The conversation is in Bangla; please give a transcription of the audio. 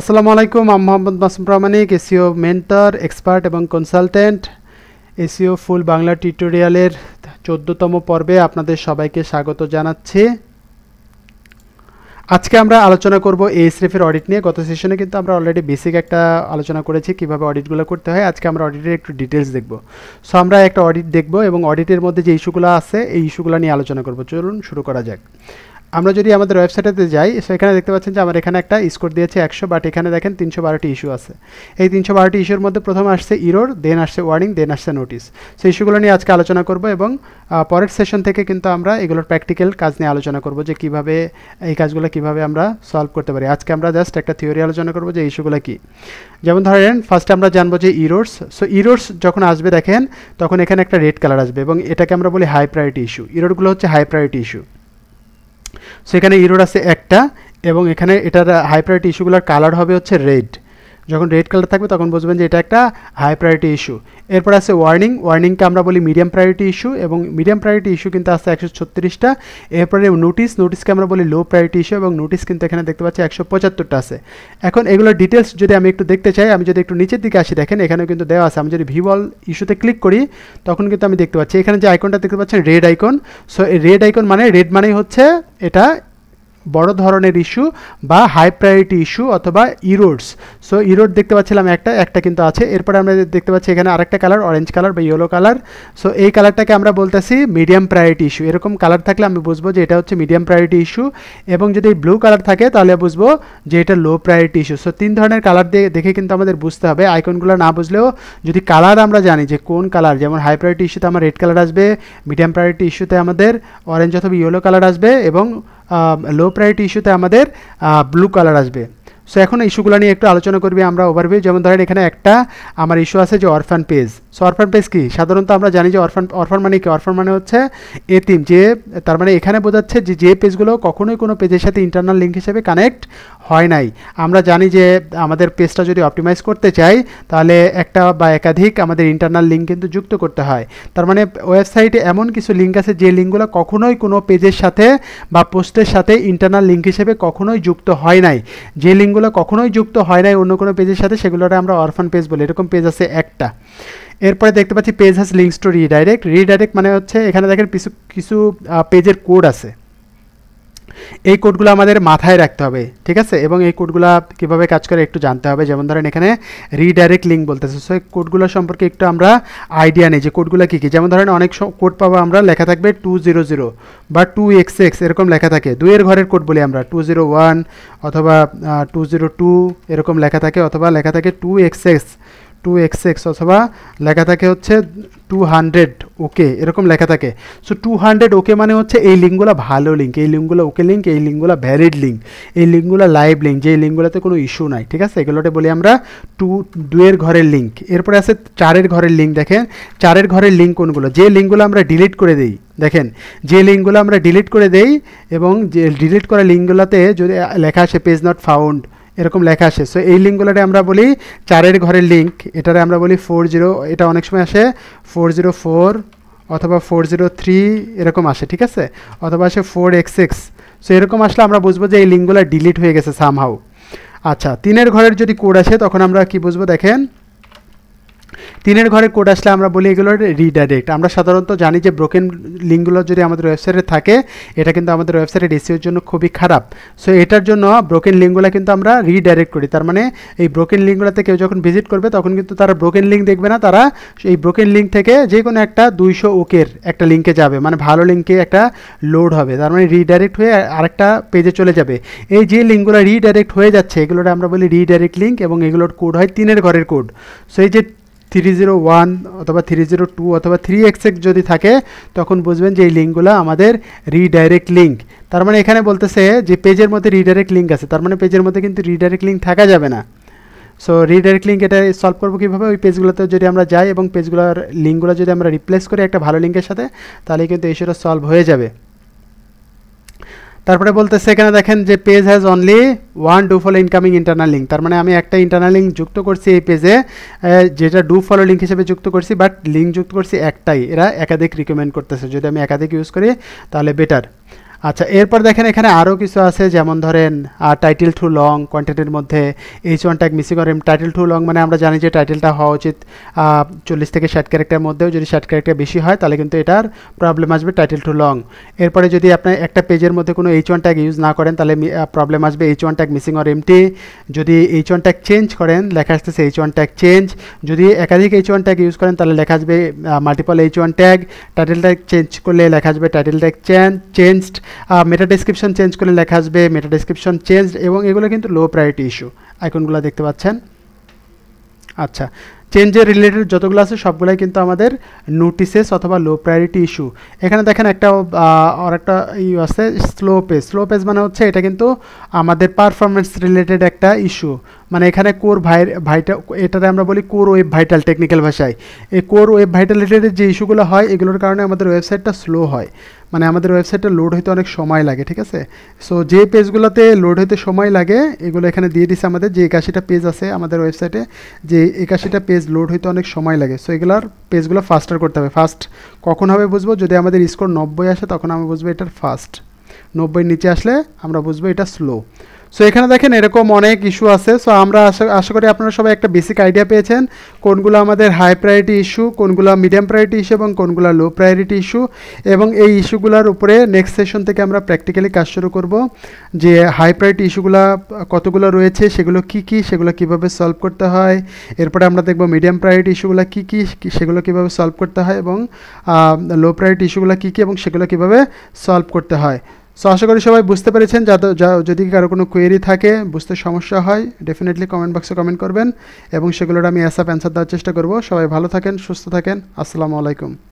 আসসালামু আলাইকুম আমি Mohammad Masum Pramanik SEO mentor expert এবং কনসালটেন্ট এসিও ফুল বাংলা টিউটোরিয়ালের চোদ্দতম পর্বে আপনাদের সবাইকে স্বাগত জানাচ্ছি আজকে আমরা আলোচনা করব e এসরেফের অডিট নিয়ে গত সেশনে কিন্তু আমরা অলরেডি বেসিক একটা আলোচনা করেছি কিভাবে অডিটগুলো করতে হয় আজকে আমরা অডিটের একটু ডিটেলস দেখব সো আমরা একটা অডিট দেখব এবং অডিটের মধ্যে যে ইস্যুগুলো আছে এই ইস্যুগুলো নিয়ে আলোচনা করব চলুন শুরু করা যাক আমরা যদি আমাদের ওয়েবসাইটেতে যাই সেখানে দেখতে পাচ্ছেন যে আমার এখানে একটা স্কোর দিয়েছে একশো বাট এখানে দেখেন তিনশো বারোটি ইস্যু আছে এই তিনশো বারোটি ইস্যুর মধ্যে প্রথমে আসছে ইরোর দেন আসছে ওয়ার্নিং দেন আসছে নোটিস সেই ইস্যুগুলো নিয়ে আজকে আলোচনা করব এবং পরের সেশন থেকে কিন্তু আমরা এগুলোর প্র্যাকটিক্যাল কাজ নিয়ে আলোচনা করব যে কিভাবে এই কাজগুলো কিভাবে আমরা সলভ করতে পারি আজকে আমরা জাস্ট একটা থিওরি আলোচনা করব যে ইস্যুগুলো কী যেমন ধরেন ফার্স্টে আমরা জানবো যে ইরোর্স সো ইরোর্স যখন আসবে দেখেন তখন এখানে একটা রেড কালার আসবে এবং এটাকে আমরা বলি হাই প্রায়োরিটি ইস্যু ইরোরগুলো হচ্ছে হাই প্রায়োরিটি ইস্যু সো এখানে ইরোড আছে একটা এবং এখানে এটার হাইপ্রাইট ইস্যুগুলোর কালার হবে হচ্ছে রেড যখন রেড কালার থাকবে তখন বুঝবেন যে এটা একটা হাই প্রায়োরিটি ইস্যু এরপর আছে ওয়ার্নিং ওয়ার্নিংকে আমরা বলি মিডিয়াম প্রায়োরিটি ইস্যু এবং মিডিয়াম প্রায়োরিটি ইস্যু কিন্তু আছে একশো ছত্রিশটা এরপরে নোটিস নোটিসকে আমরা বলি লো প্রায়োরিটি ইস্যু এবং নোটিস কিন্তু এখানে দেখতে পাচ্ছি একশো পঁচাত্তরটা আছে এখন এগুলো ডিটেলস যদি আমি একটু দেখতে চাই আমি যদি একটু নিচের দিকে আসি দেখেন এখানেও কিন্তু দেওয়া আছে আমি যদি ভিবল ইস্যুতে ক্লিক করি তখন কিন্তু আমি দেখতে পাচ্ছি এখানে যে আইকনটা দেখতে পাচ্ছেন red icon so red icon মানে রেড মানেই হচ্ছে এটা বড় ধরনের ইস্যু বা হাই প্রায়োরিটি ইস্যু অথবা ইরোডস সো ইরোড দেখতে পাচ্ছিলাম একটা একটা কিন্তু আছে এরপরে আমরা দেখতে পাচ্ছি এখানে আরেকটা কালার অরেঞ্জ কালার বা ইয়েলো কালার সো এই কালারটাকে আমরা বলতেছি মিডিয়াম প্রায়োরিটি ইস্যু এরকম কালার থাকলে আমি বুঝবো যে এটা হচ্ছে মিডিয়াম প্রায়োরিটি ইস্যু এবং যদি ব্লু কালার থাকে তাহলে বুঝবো যে এটা লো প্রায়োরিটি ইস্যু সো তিন ধরনের কালার দেখে কিন্তু আমাদের বুঝতে হবে আইকনগুলো না বুঝলেও যদি কালার আমরা জানি যে কোন কালার যেমন হাই প্রায়োরিটি ইস্যুতে আমার রেড কালার আসবে মিডিয়াম প্রায়োরিটি ইস্যুতে আমাদের অরেঞ্জ অথবা ইয়েলো কালার আসবে এবং लो इश्यू इश्यूते ब्लू कलर आसें সো এখন ইস্যুগুলো নিয়ে একটু আলোচনা করবি আমরা ওভারভিউ যেমন ধরেন এখানে একটা আমার ইস্যু আছে যে orphan page so orphan page কি সাধারণত আমরা জানি যে অরফান অরফান মানে কি অরফান মানে হচ্ছে এতিম যে তার মানে এখানে বোঝাচ্ছে যে যে পেজগুলো কখনোই কোনো পেজের সাথে ইন্টারনাল লিঙ্ক হিসেবে কানেক্ট হয় নাই আমরা জানি যে আমাদের পেজটা যদি অপটিমাইজ করতে চাই তাহলে একটা বা একাধিক আমাদের ইন্টারনাল লিঙ্ক কিন্তু যুক্ত করতে হয় তার মানে ওয়েবসাইটে এমন কিছু লিঙ্ক আছে যে লিঙ্কগুলো কখনোই কোনো পেজের সাথে বা পোস্টের সাথে ইন্টারনাল লিঙ্ক হিসেবে কখনোই যুক্ত হয় নাই যে লিঙ্কগুলো যেগুলো কখনোই যুক্ত হয় নাই অন্য কোনো পেজের সাথে সেগুলোরা আমরা অরফান পেজ বলি এরকম পেজ আছে একটা এরপরে দেখতে পাচ্ছি page has links to redirect redirect মানে হচ্ছে এখানে দেখেন কিছু কিছু পেজের কোড আছে এই কোডগুলো আমাদের মাথায় রাখতে হবে ঠিক আছে এবং এই কোডগুলো কীভাবে কাজ করে একটু জানতে হবে যেমন ধরেন এখানে রিডাইরেক্ট লিঙ্ক বলতেছে সো এই কোডগুলো সম্পর্কে একটু আমরা আইডিয়া নেই যে কোডগুলো কী কী যেমন ধরেন অনেক কোড পাবো আমরা লেখা থাকবে টু জিরো জিরো বা টু এক্স এক্স এরকম লেখা থাকে দুইয়ের ঘরের কোড বলি আমরা টু জিরো ওয়ান অথবা টু জিরো টু এরকম লেখা থাকে অথবা লেখা থাকে two X X two X X অথবা লেখা থাকে হচ্ছে টু হান্ড্রেড ওকে এরকম লেখা থাকে সো টু হান্ড্রেড ওকে মানে হচ্ছে এই লিঙ্কগুলো ভালো লিঙ্ক এই লিঙ্কগুলো ওকে লিঙ্ক এই লিঙ্কগুলো ভ্যালিড লিঙ্ক এই লিঙ্কগুলো লাইভ লিঙ্ক যে লিঙ্কগুলোতে কোনো ইস্যু নাই ঠিক আছে এগুলোতে বলি আমরা টু দুয়ের ঘরের লিঙ্ক এরপরে আছে চারের ঘরের লিঙ্ক দেখেন চারের ঘরের লিঙ্ক কোনগুলো যে লিঙ্কগুলো আমরা ডিলিট করে দিই দেখেন যে লিঙ্কগুলো আমরা ডিলিট করে দেই এবং যে ডিলিট করা লিঙ্কগুলোতে যদি লেখা আসে পেজ নট ফাউন্ড এরকম লেখা আসে সো এই লিঙ্কগুলোটা আমরা বলি চারের ঘরের লিঙ্ক এটারে আমরা বলি ফোর জিরো এটা অনেক সময় আসে ফোর জিরো ফোর অথবা ফোর জিরো থ্রি এরকম আসে ঠিক আছে অথবা আসে ফোর এক্স সিক্স সো এরকম আসলে আমরা বুঝবো যে এই লিঙ্কগুলো ডিলিট হয়ে গেছে সামহাউ আচ্ছা তিনের ঘরের যদি কোড আসে তখন আমরা কি বুঝবো দেখেন তিনের ঘরে কোড আসলে আমরা বলি এগুলো রিডাইরেক্ট আমরা সাধারণত জানি যে ব্রোকেন লিঙ্কগুলো যদি আমাদের ওয়েবসাইটে থাকে এটা কিন্তু আমাদের ওয়েবসাইটের এসিওর জন্য খুবই খারাপ সো এটার জন্য ব্রোকেন লিঙ্কগুলো কিন্তু আমরা রিডাইরেক্ট করি তার মানে এই ব্রোকেন লিঙ্কগুলোতে কেউ যখন ভিজিট করবে তখন কিন্তু তারা ব্রোকেন লিঙ্ক দেখবে না তারা এই ব্রোকেন লিঙ্ক থেকে যে কোনো একটা দুইশো ওকের একটা লিঙ্কে যাবে মানে ভালো লিঙ্কে একটা লোড হবে তার মানে রিডাইরেক্ট হয়ে আরেকটা পেজে চলে যাবে এই যে লিঙ্কগুলো রিডাইরেক্ট হয়ে যাচ্ছে এগুলোটা আমরা বলি রিডাইরেক্ট লিঙ্ক এবং এগুলোর কোড হয় তিনের ঘরের কোড সো এই যে থ্রি জিরো ওয়ান অথবা থ্রি জিরো টু অথবা থ্রি এক্স এক্স যদি থাকে তখন বুঝবেন যে এই লিঙ্কগুলো আমাদের রিডাইরেক্ট লিঙ্ক তার মানে এখানে বলতেছে যে পেজের মধ্যে রিডাইরেক্ট লিঙ্ক আছে তার মানে পেজের মধ্যে কিন্তু রিডাইরেক্ট লিঙ্ক থাকা যাবে না সো রিডাইরেক্ট লিঙ্ক এটা সলভ করবো কীভাবে ওই পেজগুলোতে যদি আমরা যাই এবং পেজগুলোর লিঙ্কগুলো যদি আমরা রিপ্লেস করি একটা ভালো লিঙ্কের সাথে তাহলে কিন্তু এই সেটা সলভ হয়ে যাবে তারপরে বলতেছে এখানে দেখেন যে page has only one do follow incoming internal link তার মানে আমি একটা ইন্টারনাল লিঙ্ক যুক্ত করছি এই পেজে যেটা ডু ফলো লিঙ্ক হিসেবে যুক্ত করছি বাট লিঙ্ক যুক্ত করছি একটাই এরা একাধিক রিকমেন্ড করতেছে যদি আমি একাধিক ইউজ করি তাহলে বেটার আচ্ছা এরপর দেখেন এখানে আরও কিছু আছে যেমন ধরেন টাইটেল টু লং কন্টেন্টের মধ্যে এইচ ওয়ান ট্যাগ মিসিং করেন টাইটেল টু লং মানে আমরা জানি যে টাইটেলটা হওয়া উচিত চল্লিশ থেকে ষাট ক্যারেক্টারের মধ্যেও যদি ষাট ক্যারেক্টার বেশি হয় তাহলে কিন্তু এটার প্রবলেম আসবে টাইটেল টু লং এরপরে যদি আপনার একটা পেজের মধ্যে কোনো এইচ ওয়ান ট্যাগ ইউজ না করেন তাহলে প্রবলেম আসবে H one tag missing or empty যদি এইচ ওয়ান ট্যাগ চেঞ্জ করেন লেখা আসতেছে এইচ ওয়ান ট্যাগ চেঞ্জ যদি একাধিক এইচ ওয়ান ট্যাগ ইউজ করেন তাহলে লেখা আসবে multiple H one tag title tag change করলে লেখা আসবে title tag change changed meta description change করলে লেখা আসবে মেটা ডেসক্রিপশন চেঞ্জ এবং এগুলো কিন্তু লো প্রায়োরিটি ইস্যু আইকনগুলো দেখতে পাচ্ছেন আচ্ছা চেঞ্জের রিলেটেড যতগুলো আছে সবগুলাই কিন্তু আমাদের নোটিসেস অথবা লো প্রায়োরিটি ইস্যু এখানে দেখেন একটা আর একটা ইউ আছে স্লো পেজ স্লো পেজ মানে হচ্ছে এটা কিন্তু আমাদের পারফরমেন্স রিলেটেড একটা ইস্যু মানে এখানে কোর ভাই ভাইটা এটাতে আমরা বলি কোর ওয়েব ভাইটাল টেকনিক্যাল ভাষায় এই কোর ওয়েব ভাইটাল রিলেটেড যে ইস্যুগুলো হয় এগুলোর কারণে আমাদের ওয়েবসাইটটা স্লো হয় মানে আমাদের ওয়েবসাইটটা লোড হইতে অনেক সময় লাগে ঠিক আছে সো যে পেজগুলোতে লোড হইতে সময় লাগে এগুলো এখানে দিয়ে দিছে আমাদের যে একাশিটা পেজ আছে আমাদের ওয়েবসাইটে যে একাশিটা পেজ পেজ লোড হইতে অনেক সময় লাগে সো এগুলার পেজগুলো ফাস্টার করতে হবে ফাস্ট কখন হবে বুঝবো যদি আমাদের স্কোর নব্বই আসে তখন আমরা বুঝবো এটার ফাস্ট নব্বই নিচে আসলে আমরা বুঝবো এটা স্লো সো এখানে দেখেন এরকম অনেক ইস্যু আছে সো আমরা আশা আশা করি আপনারা সবাই একটা বেসিক আইডিয়া পেয়েছেন কোনগুলো আমাদের হাই প্রায়োরিটি ইস্যু কোনগুলো মিডিয়াম প্রায়োরিটি ইস্যু এবং কোনগুলো লো প্রায়োরিটি ইস্যু এবং এই ইস্যুগুলোর উপরে নেক্সট সেশন থেকে আমরা প্র্যাকটিক্যালি কাজ শুরু করব যে হাই প্রায়োরিটি ইস্যুগুলো কতগুলো রয়েছে সেগুলো কি কি সেগুলো কিভাবে সলভ করতে হয় এরপরে আমরা দেখব মিডিয়াম প্রায়োরিটি ইস্যুগুলো কি কি সেগুলো কিভাবে সলভ করতে হয় এবং লো প্রায়োরিটি ইস্যুগুলো কী কী এবং সেগুলো কিভাবে সলভ করতে হয় সো আশা করি সবাই বুঝতে পেরেছেন যা যদি কারো কোনো কোয়েরি থাকে বুঝতে সমস্যা হয় ডেফিনেটলি কমেন্ট বক্সে কমেন্ট করবেন এবং সেগুলোর আমি অ্যাসাপ অ্যান্সার দেওয়ার চেষ্টা করব সবাই ভালো থাকেন সুস্থ থাকেন আসসালামু আলাইকুম